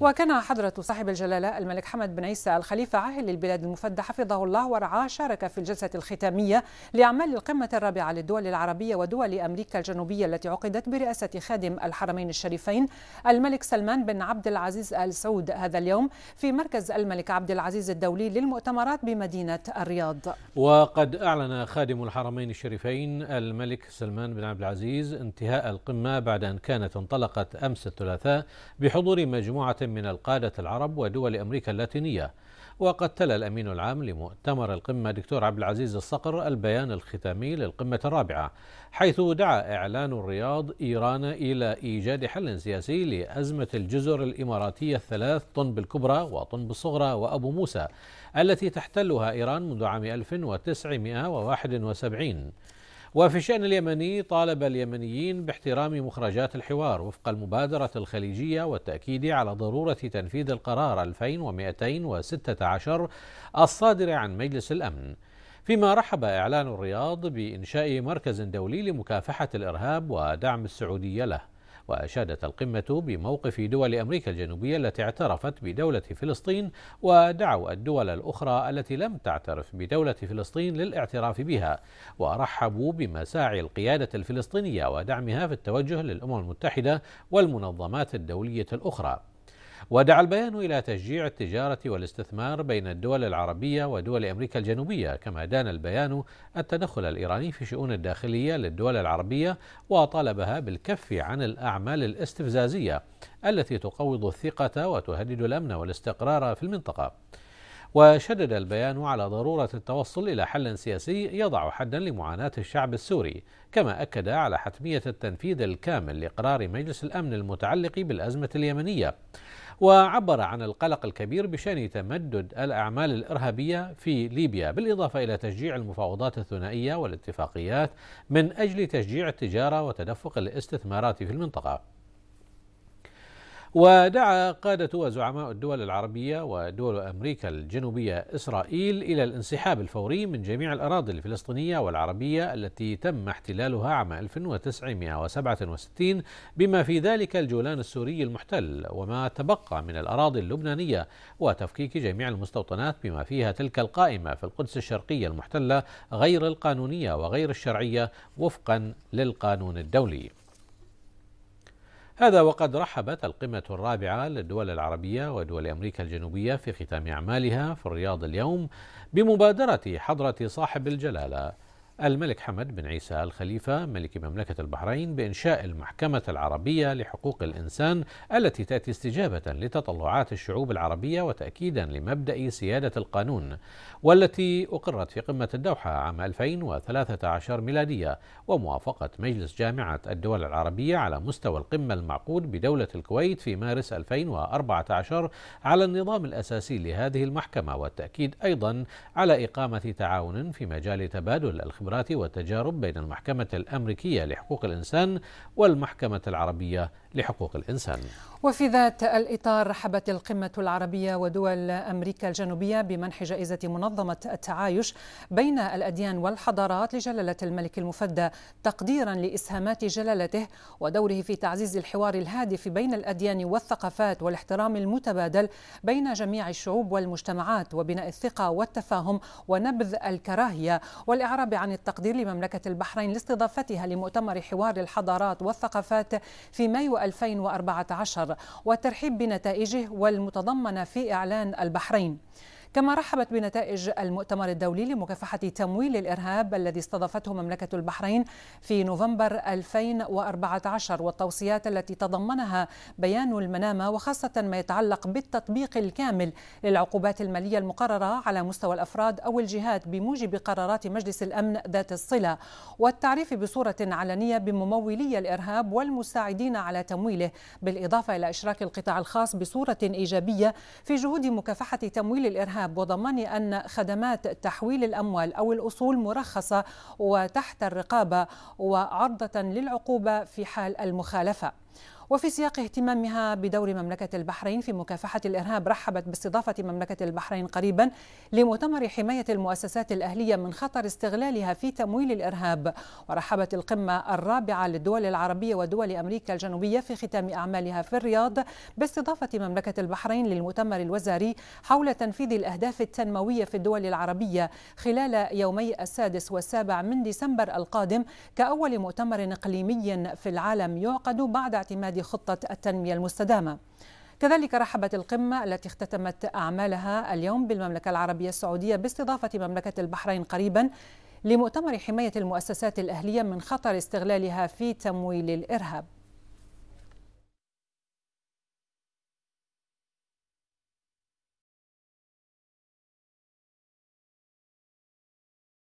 وكان حضرة صاحب الجلالة الملك حمد بن عيسى الخليفة عاهل للبلاد المفدى حفظه الله ورعاه شارك في الجلسة الختامية لأعمال القمة الرابعة للدول العربية ودول أمريكا الجنوبية التي عقدت برئاسة خادم الحرمين الشريفين الملك سلمان بن عبد العزيز آل سعود هذا اليوم في مركز الملك عبد العزيز الدولي للمؤتمرات بمدينة الرياض وقد أعلن خادم الحرمين الشريفين الملك سلمان بن عبد العزيز انتهاء القمة بعد أن كانت انطلقت أمس الثلاثاء بحضور مجموعة من القادة العرب ودول أمريكا اللاتينية وقد تلى الأمين العام لمؤتمر القمة دكتور عبد العزيز الصقر البيان الختامي للقمة الرابعة حيث دعا إعلان الرياض إيران إلى إيجاد حل سياسي لأزمة الجزر الإماراتية الثلاث طنب الكبرى وطنب الصغرى وأبو موسى التي تحتلها إيران منذ عام 1971 وفي الشأن اليمني طالب اليمنيين باحترام مخرجات الحوار وفق المبادرة الخليجية والتأكيد على ضرورة تنفيذ القرار 2216 الصادر عن مجلس الأمن فيما رحب إعلان الرياض بإنشاء مركز دولي لمكافحة الإرهاب ودعم السعودية له وأشادت القمة بموقف دول أمريكا الجنوبية التي اعترفت بدولة فلسطين ودعوا الدول الأخرى التي لم تعترف بدولة فلسطين للاعتراف بها ورحبوا بمساعي القيادة الفلسطينية ودعمها في التوجه للأمم المتحدة والمنظمات الدولية الأخرى ودعا البيان إلى تشجيع التجارة والاستثمار بين الدول العربية ودول أمريكا الجنوبية كما دان البيان التدخل الإيراني في شؤون الداخلية للدول العربية وطالبها بالكف عن الأعمال الاستفزازية التي تقوض الثقة وتهدد الأمن والاستقرار في المنطقة وشدد البيان على ضرورة التوصل إلى حل سياسي يضع حدا لمعاناة الشعب السوري كما أكد على حتمية التنفيذ الكامل لقرار مجلس الأمن المتعلق بالأزمة اليمنية وعبر عن القلق الكبير بشأن تمدد الأعمال الإرهابية في ليبيا بالإضافة إلى تشجيع المفاوضات الثنائية والاتفاقيات من أجل تشجيع التجارة وتدفق الاستثمارات في المنطقة ودعا قادة وزعماء الدول العربية ودول أمريكا الجنوبية إسرائيل إلى الانسحاب الفوري من جميع الأراضي الفلسطينية والعربية التي تم احتلالها عام 1967 بما في ذلك الجولان السوري المحتل وما تبقى من الأراضي اللبنانية وتفكيك جميع المستوطنات بما فيها تلك القائمة في القدس الشرقية المحتلة غير القانونية وغير الشرعية وفقا للقانون الدولي هذا وقد رحبت القمة الرابعة للدول العربية ودول أمريكا الجنوبية في ختام أعمالها في الرياض اليوم بمبادرة حضرة صاحب الجلالة الملك حمد بن عيسى الخليفة ملك مملكة البحرين بإنشاء المحكمة العربية لحقوق الإنسان التي تأتي استجابة لتطلعات الشعوب العربية وتأكيدا لمبدأ سيادة القانون والتي أقرت في قمة الدوحة عام 2013 ميلادية وموافقة مجلس جامعة الدول العربية على مستوى القمة المعقود بدولة الكويت في مارس 2014 على النظام الأساسي لهذه المحكمة والتأكيد أيضا على إقامة تعاون في مجال تبادل الخبرات الخبرات والتجارب بين المحكمة الأمريكية لحقوق الإنسان والمحكمة العربية لحقوق الإنسان وفي ذات الإطار رحبت القمة العربية ودول أمريكا الجنوبية بمنح جائزة منظمة التعايش بين الأديان والحضارات لجلالة الملك المفدى تقديرا لإسهامات جلالته ودوره في تعزيز الحوار الهادف بين الأديان والثقافات والاحترام المتبادل بين جميع الشعوب والمجتمعات وبناء الثقة والتفاهم ونبذ الكراهية والإعراب عن التقدير لمملكة البحرين لاستضافتها لمؤتمر حوار الحضارات والثقافات في مايو 2014 والترحيب بنتائجه والمتضمنة في إعلان البحرين كما رحبت بنتائج المؤتمر الدولي لمكافحة تمويل الإرهاب الذي استضافته مملكة البحرين في نوفمبر 2014 والتوصيات التي تضمنها بيان المنامة وخاصة ما يتعلق بالتطبيق الكامل للعقوبات المالية المقررة على مستوى الأفراد أو الجهات بموجب قرارات مجلس الأمن ذات الصلة والتعريف بصورة علنية بممولي الإرهاب والمساعدين على تمويله بالإضافة إلى إشراك القطاع الخاص بصورة إيجابية في جهود مكافحة تمويل الإرهاب الإرهاب وضمان أن خدمات تحويل الأموال أو الأصول مرخصة وتحت الرقابة وعرضة للعقوبة في حال المخالفة وفي سياق اهتمامها بدور مملكة البحرين في مكافحة الإرهاب رحبت باستضافة مملكة البحرين قريبا لمؤتمر حماية المؤسسات الأهلية من خطر استغلالها في تمويل الإرهاب ورحبت القمة الرابعة للدول العربية ودول أمريكا الجنوبية في ختام أعمالها في الرياض باستضافة مملكة البحرين للمؤتمر الوزاري حول تنفيذ الأهداف التنموية في الدول العربية خلال يومي السادس والسابع من ديسمبر القادم كأول مؤتمر إقليمي في العالم يعقد بعد اعتماد خطة التنمية المستدامة كذلك رحبت القمة التي اختتمت أعمالها اليوم بالمملكة العربية السعودية باستضافة مملكة البحرين قريبا لمؤتمر حماية المؤسسات الأهلية من خطر استغلالها في تمويل الإرهاب